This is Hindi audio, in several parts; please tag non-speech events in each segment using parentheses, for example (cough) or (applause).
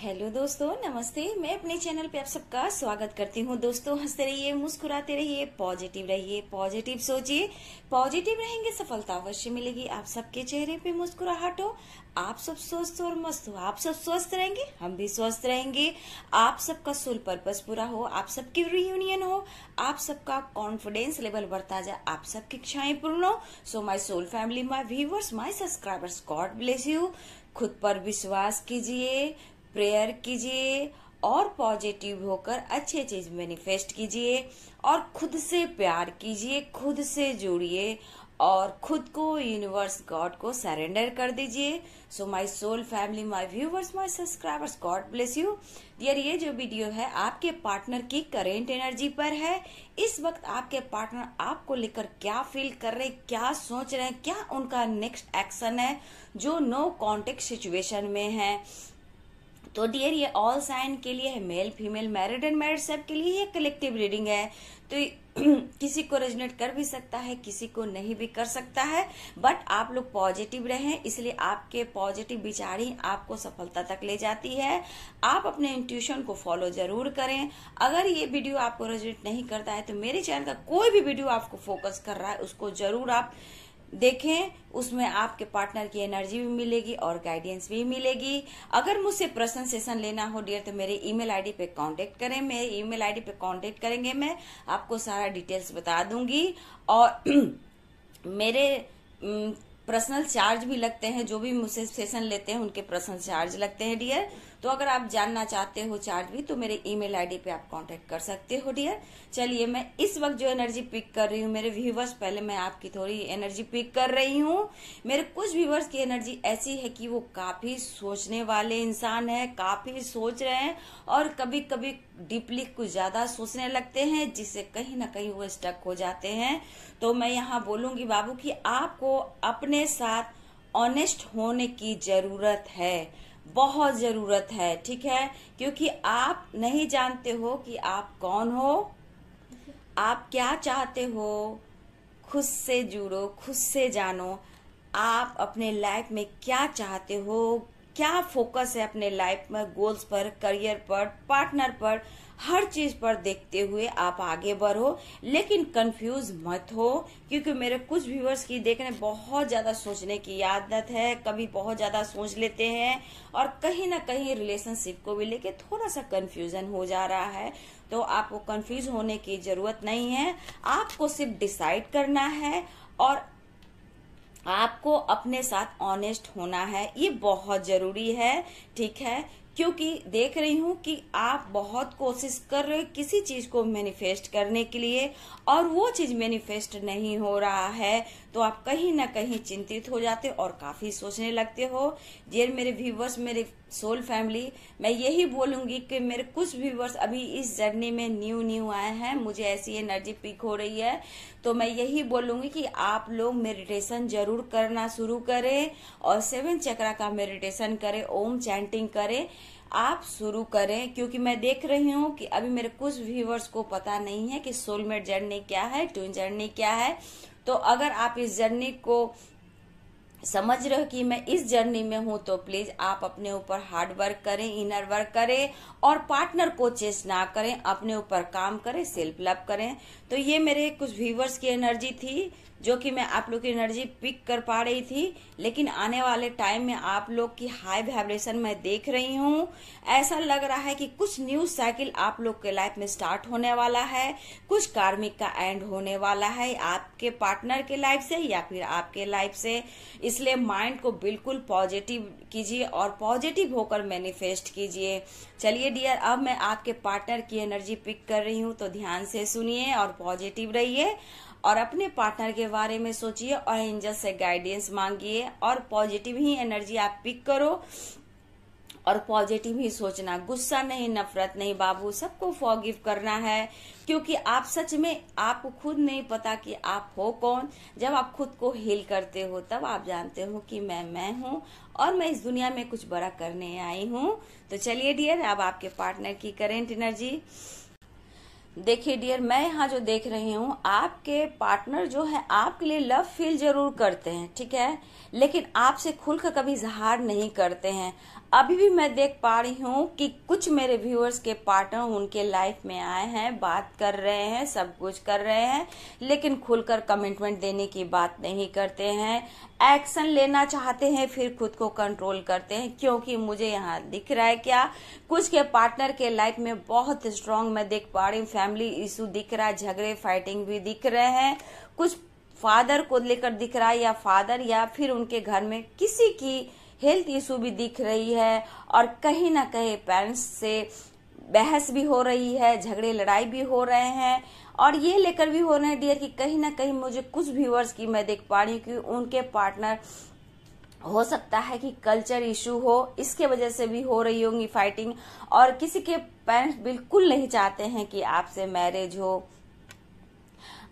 हेलो दोस्तों नमस्ते मैं अपने चैनल पे आप सबका स्वागत करती हूँ दोस्तों हंसते रहिए मुस्कुराते रहिए पॉजिटिव रहिए पॉजिटिव सोचिए पॉजिटिव रहेंगे सफलता अवश्य मिलेगी आप सबके चेहरे पे मुस्कुराहट हो आप सब स्वस्थ और मस्त हो आप सब स्वस्थ रहेंगे हम भी स्वस्थ रहेंगे आप सबका सोल पर्पज पूरा हो आप सबकी रियूनियन हो आप सबका कॉन्फिडेंस लेवल बढ़ता जाए आप सबकी इच्छाएं पूर्ण हो so my soul family my viewers my subscribers God bless you खुद पर विश्वास कीजिए प्रेयर कीजिए और पॉजिटिव होकर अच्छे चीज मैनिफेस्ट कीजिए और खुद से प्यार कीजिए खुद से जुड़िए और खुद को यूनिवर्स गॉड को सरेंडर कर दीजिए so my soul family my viewers my subscribers God bless you यार ये जो वीडियो है आपके पार्टनर की करेंट एनर्जी पर है इस वक्त आपके पार्टनर आपको लेकर क्या फील कर रहे क्या सोच रहे हैं क्या उनका नेक्स्ट एक्शन है जो नो कॉन्टेक्ट सिचुएशन में है तो डियर ये ऑल साइन के लिए है male female married and married सब के लिए ये कलेक्टिव रीडिंग है तो (clears throat) किसी को रेजनेट कर भी सकता है किसी को नहीं भी कर सकता है बट आप लोग पॉजिटिव रहें इसलिए आपके पॉजिटिव विचार ही आपको सफलता तक ले जाती है आप अपने इंट्यूशन को फॉलो जरूर करें अगर ये वीडियो आपको रेजनेट नहीं करता है तो मेरे चैनल का कोई भी वीडियो आपको फोकस कर रहा है उसको जरूर आप देखें उसमें आपके पार्टनर की एनर्जी भी मिलेगी और गाइडेंस भी मिलेगी अगर मुझसे पर्सनल सेशन लेना हो डियर तो मेरे ईमेल आईडी पे कांटेक्ट करें मेरे ईमेल आईडी पे कांटेक्ट करेंगे मैं आपको सारा डिटेल्स बता दूंगी और (clears throat) मेरे पर्सनल चार्ज भी लगते हैं जो भी मुझसे सेशन लेते हैं उनके पर्सनल चार्ज लगते हैं डियर तो अगर आप जानना चाहते हो चार्ज भी तो मेरे ईमेल आईडी पे आप कांटेक्ट कर सकते हो डियर चलिए मैं इस वक्त जो एनर्जी पिक कर रही हूँ मेरे व्यूवर्स पहले मैं आपकी थोड़ी एनर्जी पिक कर रही हूँ मेरे कुछ व्यूवर्स की एनर्जी ऐसी है कि वो काफी सोचने वाले इंसान है काफी सोच रहे हैं और कभी कभी डीपली कुछ ज्यादा सोचने लगते हैं जिससे कहीं ना कहीं वो स्टक हो जाते हैं तो मैं यहाँ बोलूंगी बाबू कि आपको अपने साथ ऑनेस्ट होने की जरूरत है बहुत ज़रूरत है ठीक है क्योंकि आप नहीं जानते हो कि आप कौन हो आप क्या चाहते हो खुद से जुड़ो खुद से जानो आप अपने लाइफ में क्या चाहते हो क्या फोकस है अपने लाइफ में गोल्स पर करियर पर पार्टनर पर हर चीज पर देखते हुए आप आगे बढ़ो लेकिन कंफ्यूज मत हो क्योंकि मेरे कुछ व्यूअर्स की देखने बहुत ज्यादा सोचने की आदत है कभी बहुत ज्यादा सोच लेते हैं और कहीं ना कहीं रिलेशनशिप को भी लेके थोड़ा सा कंफ्यूजन हो जा रहा है तो आपको कंफ्यूज होने की जरूरत नहीं है आपको सिर्फ डिसाइड करना है और आपको अपने साथ ऑनेस्ट होना है ये बहुत जरूरी है ठीक है क्योंकि देख रही हूँ कि आप बहुत कोशिश कर रहे किसी चीज को मैनिफेस्ट करने के लिए और वो चीज मैनिफेस्ट नहीं हो रहा है तो आप कहीं ना कहीं चिंतित हो जाते और काफ़ी सोचने लगते हो डियर मेरे व्यूवर्स मेरे सोल फैमिली मैं यही बोलूंगी कि मेरे कुछ व्यूवर्स अभी इस जर्नी में न्यू न्यू आए हैं मुझे ऐसी एनर्जी पिक हो रही है तो मैं यही बोलूंगी कि आप लोग मेडिटेशन जरूर करना शुरू करें और सेवन चक्रा का मेडिटेशन करें ओम चैंटिंग करें आप शुरू करें क्योंकि मैं देख रही हूँ कि अभी मेरे कुछ व्यूवर्स को पता नहीं है कि सोलमेट जर्नी क्या है ट्विन जर्नी क्या है तो अगर आप इस जर्नी को समझ रहे हो कि मैं इस जर्नी में हूं तो प्लीज आप अपने ऊपर हार्ड वर्क करें इनर वर्क करें और पार्टनर को चेस ना करें अपने ऊपर काम करें सेल्फ लव करें तो ये मेरे कुछ व्यूवर्स की एनर्जी थी जो कि मैं आप लोग की एनर्जी पिक कर पा रही थी लेकिन आने वाले टाइम में आप लोग की हाई वाइब्रेशन मैं देख रही हूँ ऐसा लग रहा है कि कुछ न्यू साइकिल आप लोग के लाइफ में स्टार्ट होने वाला है कुछ कार्मिक का एंड होने वाला है आपके पार्टनर के लाइफ से या फिर आपके लाइफ से इसलिए माइंड को बिल्कुल पॉजिटिव कीजिए और पॉजिटिव होकर मैनिफेस्ट कीजिए चलिए डियर अब मैं आपके पार्टनर की एनर्जी पिक कर रही हूँ तो ध्यान से सुनिए और पॉजिटिव रहिए और अपने पार्टनर के बारे में सोचिए और एंजल से गाइडेंस मांगिए और पॉजिटिव ही एनर्जी आप पिक करो और पॉजिटिव ही सोचना गुस्सा नहीं नफरत नहीं बाबू सबको फॉगिव करना है क्योंकि आप सच में आपको खुद नहीं पता कि आप हो कौन जब आप खुद को हील करते हो तब आप जानते हो कि मैं मैं हूँ और मैं इस दुनिया में कुछ बड़ा करने आई हूँ तो चलिए डियर अब आपके पार्टनर की करेंट एनर्जी देखिए डियर मैं यहाँ जो देख रही हूँ आपके पार्टनर जो है आपके लिए लव फील जरूर करते हैं ठीक है लेकिन आपसे खुलकर कभी इजहार नहीं करते हैं अभी भी मैं देख पा रही हूँ कि कुछ मेरे व्यूअर्स के पार्टनर उनके लाइफ में आए हैं बात कर रहे हैं सब कुछ कर रहे हैं लेकिन खुलकर कमिटमेंट देने की बात नहीं करते हैं एक्शन लेना चाहते हैं फिर खुद को कंट्रोल करते हैं क्योंकि मुझे यहाँ दिख रहा है क्या कुछ के पार्टनर के लाइफ में बहुत स्ट्रांग मैं देख पा रही हूँ फैमिली इशू दिख रहा है झगड़े फाइटिंग भी दिख रहे हैं कुछ फादर को लेकर दिख रहा है या फादर या फिर उनके घर में किसी की हेल्थ इशू भी दिख रही है और कहीं ना कहीं पेरेंट्स से बहस भी हो रही है झगड़े लड़ाई भी हो रहे हैं और ये लेकर भी हो रहे हैं डियर कि कहीं ना कहीं मुझे कुछ व्यूअर्स की मैं देख पा रही हूँ कि उनके पार्टनर हो सकता है कि कल्चर इशू हो इसके वजह से भी हो रही होंगी फाइटिंग और किसी के पेरेंट्स बिल्कुल नहीं चाहते हैं कि आपसे मैरिज हो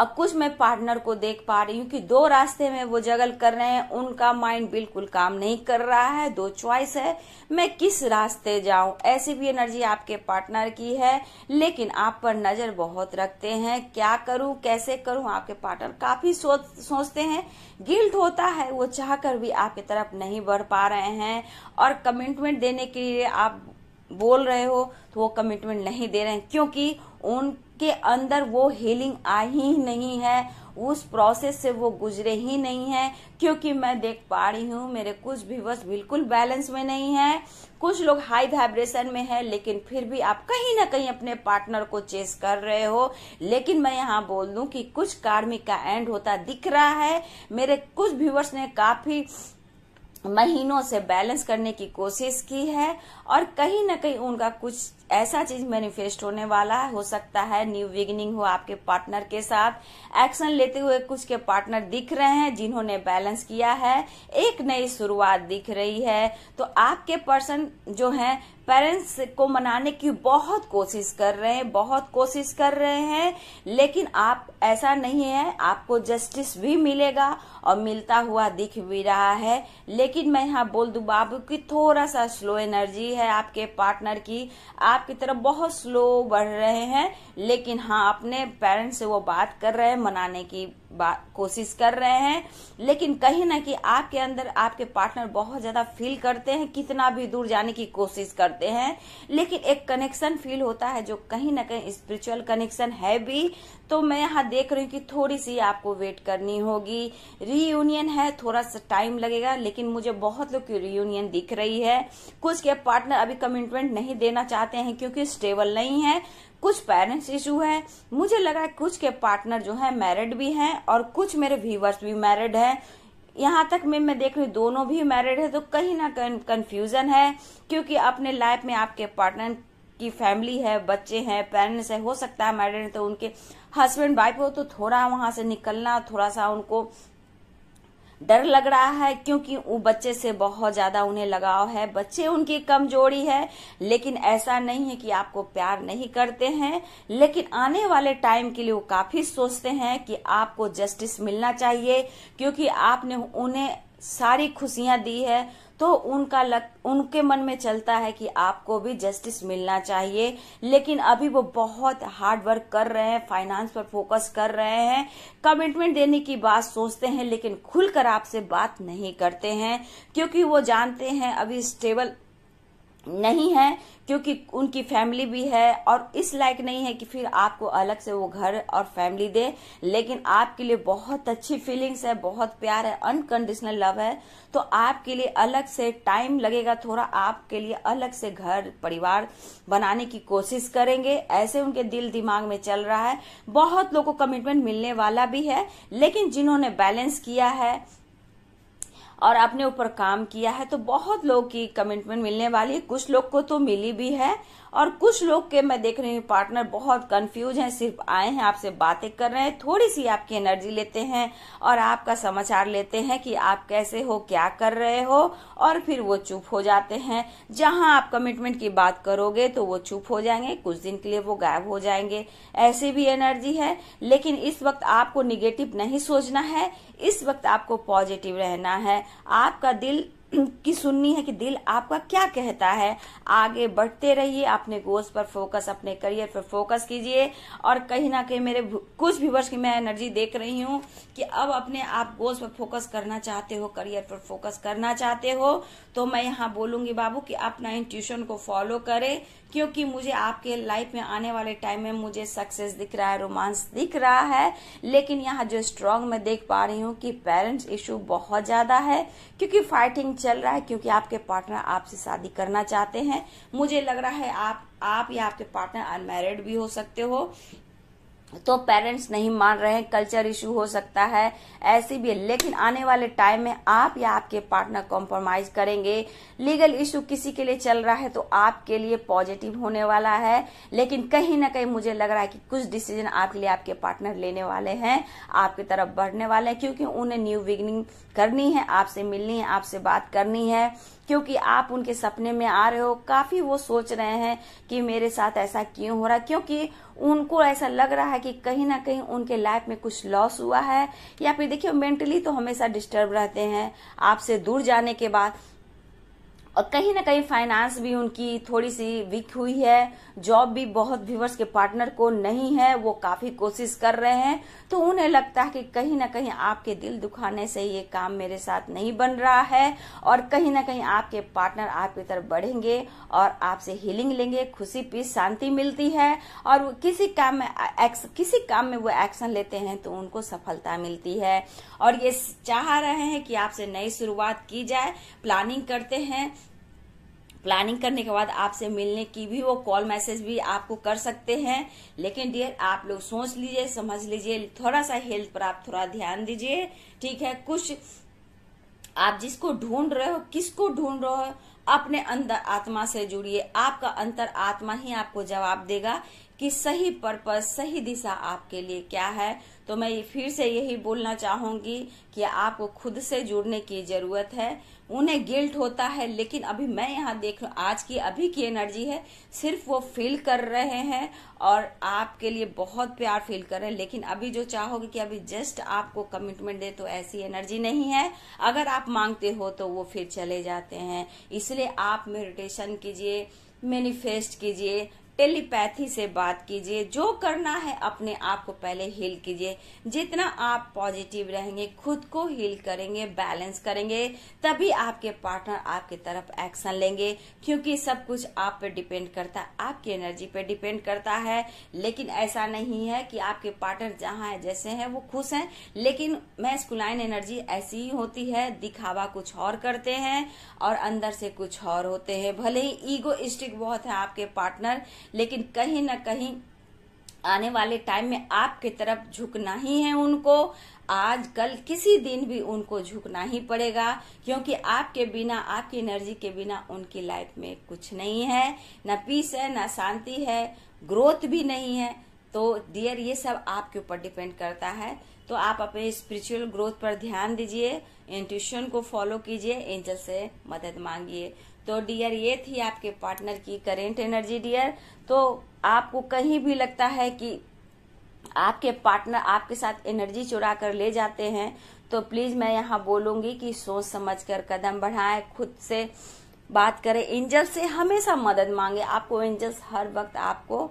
अब कुछ मैं पार्टनर को देख पा रही हूँ कि दो रास्ते में वो जगल कर रहे हैं उनका माइंड बिल्कुल काम नहीं कर रहा है दो चॉइस है मैं किस रास्ते जाऊं ऐसी भी एनर्जी आपके पार्टनर की है लेकिन आप पर नजर बहुत रखते हैं क्या करूं कैसे करूं आपके पार्टनर काफी सोच सोचते हैं गिल्ट होता है वो चाहकर भी आपकी तरफ नहीं बढ़ पा रहे हैं और कमिटमेंट देने के लिए आप बोल रहे हो तो वो कमिटमेंट नहीं दे रहे हैं क्योंकि उन के अंदर वो हीलिंग आई ही नहीं है उस प्रोसेस से वो गुजरे ही नहीं है क्योंकि मैं देख पा रही हूँ मेरे कुछ व्यूवर्स बिल्कुल बैलेंस में नहीं है कुछ लोग हाई वाइब्रेशन में है लेकिन फिर भी आप कहीं ना कहीं अपने पार्टनर को चेस कर रहे हो लेकिन मैं यहाँ बोल दू कि कुछ कार्मिक का एंड होता दिख रहा है मेरे कुछ व्यूवर्स ने काफी महीनों से बैलेंस करने की कोशिश की है और कहीं ना कहीं उनका कुछ ऐसा चीज मैनिफेस्ट होने वाला है हो सकता है न्यू बिगिनिंग हो आपके पार्टनर के साथ एक्शन लेते हुए कुछ के पार्टनर दिख रहे हैं जिन्होंने बैलेंस किया है एक नई शुरुआत दिख रही है तो आपके पर्सन जो हैं पेरेंट्स को मनाने की बहुत कोशिश कर रहे हैं बहुत कोशिश कर रहे हैं लेकिन आप ऐसा नहीं है आपको जस्टिस भी मिलेगा और मिलता हुआ दिख भी रहा है लेकिन मैं यहाँ बोल दू बाबू की थोड़ा सा स्लो एनर्जी है आपके पार्टनर की आप आपकी तरफ बहुत स्लो बढ़ रहे हैं लेकिन हाँ अपने पेरेंट्स से वो बात कर रहे हैं मनाने की कोशिश कर रहे हैं लेकिन कहीं ना कि आपके अंदर आपके पार्टनर बहुत ज्यादा फील करते हैं कितना भी दूर जाने की कोशिश करते हैं लेकिन एक कनेक्शन फील होता है जो कहीं ना कहीं स्पिरिचुअल कनेक्शन है भी तो मैं यहाँ देख रही हूँ कि थोड़ी सी आपको वेट करनी होगी रीयूनियन है थोड़ा सा टाइम लगेगा लेकिन मुझे बहुत लोग की रीयूनियन दिख रही है कुछ के पार्टनर अभी कमिटमेंट नहीं देना चाहते हैं क्योंकि स्टेबल नहीं है कुछ पेरेंट्स इशू है मुझे लगा कुछ के पार्टनर जो है मैरिड भी हैं और कुछ मेरे व्यूवर्स भी मैरिड हैं यहाँ तक मैं मैं देख रही हूँ दोनों भी मैरिड है तो कहीं ना कहीं कन्फ्यूजन है क्योंकि अपने लाइफ में आपके पार्टनर की फैमिली है बच्चे हैं पेरेंट्स है हो सकता है मैरिड तो उनके हस्बैंड वाइफ हो तो थोड़ा वहां से निकलना थोड़ा सा उनको डर लग रहा है क्योंकि वो बच्चे से बहुत ज़्यादा उन्हें लगाव है बच्चे उनकी कमजोरी है लेकिन ऐसा नहीं है कि आपको प्यार नहीं करते हैं लेकिन आने वाले टाइम के लिए वो काफ़ी सोचते हैं कि आपको जस्टिस मिलना चाहिए क्योंकि आपने उन्हें सारी खुशियां दी है तो उनका लग, उनके मन में चलता है कि आपको भी जस्टिस मिलना चाहिए लेकिन अभी वो बहुत हार्ड वर्क कर रहे हैं फाइनेंस पर फोकस कर रहे हैं कमिटमेंट देने की बात सोचते हैं लेकिन खुलकर आपसे बात नहीं करते हैं क्योंकि वो जानते हैं अभी स्टेबल नहीं है क्योंकि उनकी फैमिली भी है और इस लायक नहीं है कि फिर आपको अलग से वो घर और फैमिली दे लेकिन आपके लिए बहुत अच्छी फीलिंग्स है बहुत प्यार है अनकंडीशनल लव है तो आपके लिए अलग से टाइम लगेगा थोड़ा आपके लिए अलग से घर परिवार बनाने की कोशिश करेंगे ऐसे उनके दिल दिमाग में चल रहा है बहुत लोगों को कमिटमेंट मिलने वाला भी है लेकिन जिन्होंने बैलेंस किया है और आपने ऊपर काम किया है तो बहुत लोग की कमिटमेंट मिलने वाली है कुछ लोग को तो मिली भी है और कुछ लोग के मैं देख रही हूँ पार्टनर बहुत कंफ्यूज हैं सिर्फ आए हैं आपसे बातें कर रहे हैं थोड़ी सी आपकी एनर्जी लेते हैं और आपका समाचार लेते हैं कि आप कैसे हो क्या कर रहे हो और फिर वो चुप हो जाते हैं जहां आप कमिटमेंट की बात करोगे तो वो चुप हो जाएंगे कुछ दिन के लिए वो गायब हो जाएंगे ऐसी भी एनर्जी है लेकिन इस वक्त आपको निगेटिव नहीं सोचना है इस वक्त आपको पॉजिटिव रहना है आपका दिल (clears throat) की सुननी है कि दिल आपका क्या कहता है आगे बढ़ते रहिए अपने गोल्स पर फोकस अपने करियर पर फोकस कीजिए और कहीं ना कहीं मेरे कुछ भी वर्ष की मैं एनर्जी देख रही हूँ कि अब अपने आप गोल्स पर फोकस करना चाहते हो करियर पर फोकस करना चाहते हो तो मैं यहाँ बोलूंगी बाबू कि अपना ट्यूशन को फॉलो करें क्योंकि मुझे आपके लाइफ में आने वाले टाइम में मुझे सक्सेस दिख रहा है रोमांस दिख रहा है लेकिन यहाँ जो स्ट्रांग मैं देख पा रही हूँ कि पेरेंट्स इशू बहुत ज़्यादा है क्योंकि फाइटिंग चल रहा है क्योंकि आपके पार्टनर आपसे शादी करना चाहते हैं मुझे लग रहा है आप आप या आपके पार्टनर अनमेरिड भी हो सकते हो तो पेरेंट्स नहीं मान रहे हैं कल्चर इश्यू हो सकता है ऐसी भी है लेकिन आने वाले टाइम में आप या आपके पार्टनर कॉम्प्रोमाइज करेंगे लीगल इश्यू किसी के लिए चल रहा है तो आपके लिए पॉजिटिव होने वाला है लेकिन कहीं ना कहीं मुझे लग रहा है कि कुछ डिसीजन आपके लिए आपके पार्टनर लेने वाले हैं आपकी तरफ बढ़ने वाले हैं क्योंकि उन्हें न्यू बिगनिंग करनी है आपसे मिलनी है आपसे बात करनी है क्योंकि आप उनके सपने में आ रहे हो काफी वो सोच रहे हैं कि मेरे साथ ऐसा क्यों हो रहा है क्योंकि उनको ऐसा लग रहा है कि कहीं ना कहीं उनके लाइफ में कुछ लॉस हुआ है या फिर देखिए मेंटली तो हमेशा डिस्टर्ब रहते हैं आपसे दूर जाने के बाद और कहीं ना कहीं फाइनेंस भी उनकी थोड़ी सी वीक हुई है जॉब भी बहुत व्यूवर्स के पार्टनर को नहीं है वो काफी कोशिश कर रहे हैं तो उन्हें लगता है कि कहीं ना कहीं आपके दिल दुखाने से ये काम मेरे साथ नहीं बन रहा है और कहीं ना कहीं आपके पार्टनर आपकी तरफ बढ़ेंगे और आपसे हीलिंग लेंगे खुशी पीस शांति मिलती है और किसी काम में एक्स, किसी काम में वो एक्शन लेते हैं तो उनको सफलता मिलती है और ये चाह रहे हैं कि आपसे नई शुरुआत की जाए प्लानिंग करते हैं प्लानिंग करने के बाद आपसे मिलने की भी वो कॉल मैसेज भी आपको कर सकते हैं लेकिन डियर आप लोग सोच लीजिए समझ लीजिए थोड़ा सा हेल्थ पर आप थोड़ा ध्यान दीजिए ठीक है कुछ आप जिसको ढूंढ रहे हो किसको ढूंढ रहे हो अपने अंदर आत्मा से जुड़िए आपका अंतर आत्मा ही आपको जवाब देगा कि सही पर्पज सही दिशा आपके लिए क्या है तो मैं फिर से यही बोलना चाहूंगी कि आपको खुद से जुड़ने की जरूरत है उन्हें गिल्ट होता है लेकिन अभी मैं यहाँ देख आज की अभी की एनर्जी है सिर्फ वो फील कर रहे हैं और आपके लिए बहुत प्यार फील कर रहे हैं लेकिन अभी जो चाहोगे कि अभी जस्ट आपको कमिटमेंट दे तो ऐसी एनर्जी नहीं है अगर आप मांगते हो तो वो फिर चले जाते हैं इसलिए आप मेडिटेशन कीजिए मैनिफेस्ट कीजिए टेलीपैथी से बात कीजिए जो करना है अपने आप को पहले हील कीजिए जितना आप पॉजिटिव रहेंगे खुद को हील करेंगे बैलेंस करेंगे तभी आपके पार्टनर आपकी तरफ एक्शन लेंगे क्योंकि सब कुछ आप पे डिपेंड करता है आपकी एनर्जी पे डिपेंड करता है लेकिन ऐसा नहीं है कि आपके पार्टनर जहाँ है जैसे है वो खुश है लेकिन मैस्कुलाइन एनर्जी ऐसी ही होती है दिखावा कुछ और करते हैं और अंदर से कुछ और होते हैं भले ही ईगोइस्टिक बहुत है आपके पार्टनर लेकिन कहीं ना कहीं आने वाले टाइम में आपके तरफ झुकना ही है उनको आज कल किसी दिन भी उनको झुकना ही पड़ेगा क्योंकि आपके बिना आपकी एनर्जी के बिना उनकी लाइफ में कुछ नहीं है ना पीस है ना शांति है ग्रोथ भी नहीं है तो डियर ये सब आपके ऊपर डिपेंड करता है तो आप अपने स्पिरिचुअल ग्रोथ पर ध्यान दीजिए इंट्यूशन को फॉलो कीजिए एंजल से मदद मांगिए तो डियर ये थी आपके पार्टनर की करेंट एनर्जी डियर तो आपको कहीं भी लगता है कि आपके पार्टनर आपके साथ एनर्जी चुरा कर ले जाते हैं तो प्लीज मैं यहाँ बोलूंगी कि सोच समझ कर कदम बढ़ाएं खुद से बात करें एंजल से हमेशा मदद मांगे आपको एंजल्स हर वक्त आपको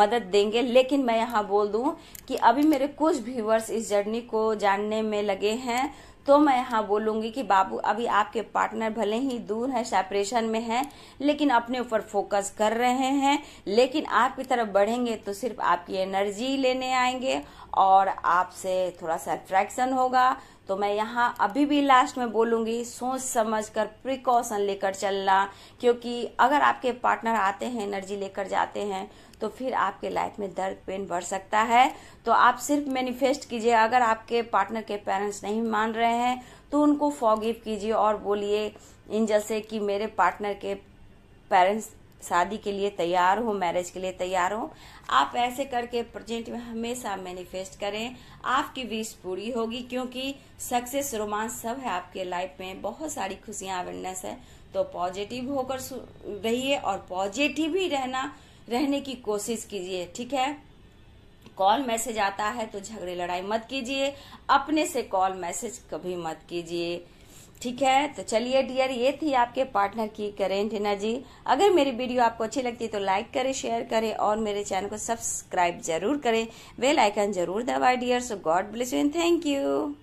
मदद देंगे लेकिन मैं यहाँ बोल दूं कि अभी मेरे कुछ व्यूवर्स इस जर्नी को जानने में लगे हैं तो मैं यहाँ बोलूंगी कि बाबू अभी आपके पार्टनर भले ही दूर है सेपरेशन में है लेकिन अपने ऊपर फोकस कर रहे हैं लेकिन आपकी तरफ बढ़ेंगे तो सिर्फ आपकी एनर्जी लेने आएंगे और आपसे थोड़ा सा अट्रैक्शन होगा तो मैं यहाँ अभी भी लास्ट में बोलूंगी सोच समझ कर प्रिकॉशन लेकर चलना क्योंकि अगर आपके पार्टनर आते हैं एनर्जी लेकर जाते हैं तो फिर आपके लाइफ में दर्द पेन बढ़ सकता है तो आप सिर्फ मैनिफेस्ट कीजिए अगर आपके पार्टनर के पेरेंट्स नहीं मान रहे हैं तो उनको फॉगिव कीजिए और बोलिए इन जैसे कि मेरे पार्टनर के पेरेंट्स शादी के लिए तैयार हो मैरिज के लिए तैयार हो आप ऐसे करके प्रेजेंट में हमेशा मैनिफेस्ट करें आपकी विश पूरी होगी क्योंकि सक्सेस रोमांस सब है आपके लाइफ में बहुत सारी खुशियां अवेयरनेस है तो पॉजिटिव होकर रहिए और पॉजिटिव ही रहना रहने की कोशिश कीजिए ठीक है कॉल मैसेज आता है तो झगड़े लड़ाई मत कीजिए अपने से कॉल मैसेज कभी मत कीजिए ठीक है तो चलिए डियर ये थी आपके पार्टनर की करेंट एनर्जी अगर मेरी वीडियो आपको अच्छी लगती है तो लाइक करें शेयर करें और मेरे चैनल को सब्सक्राइब जरूर करें वेल आइकन जरूर दबाए dear so God bless you and thank you